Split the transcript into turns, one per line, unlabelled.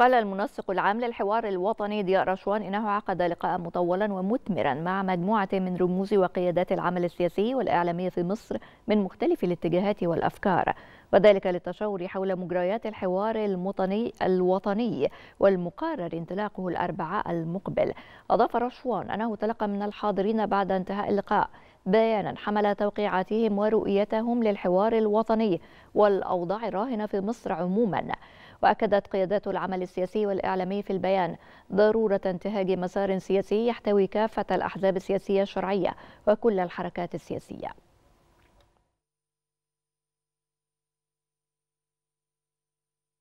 قال المنسق العام للحوار الوطني ضياء رشوان إنه عقد لقاء مطولا ومثمرا مع مجموعة من رموز وقيادات العمل السياسي والإعلامي في مصر من مختلف الاتجاهات والأفكار وذلك للتشاور حول مجريات الحوار الوطني الوطني والمقرر انطلاقه الأربعاء المقبل أضاف رشوان أنه تلقى من الحاضرين بعد انتهاء اللقاء بيانا حمل توقيعاتهم ورؤيتهم للحوار الوطني والأوضاع الراهنة في مصر عموما وأكدت قيادات العمل السياسي والإعلامي في البيان ضرورة انتهاج مسار سياسي يحتوي كافة الأحزاب السياسية الشرعية وكل الحركات السياسية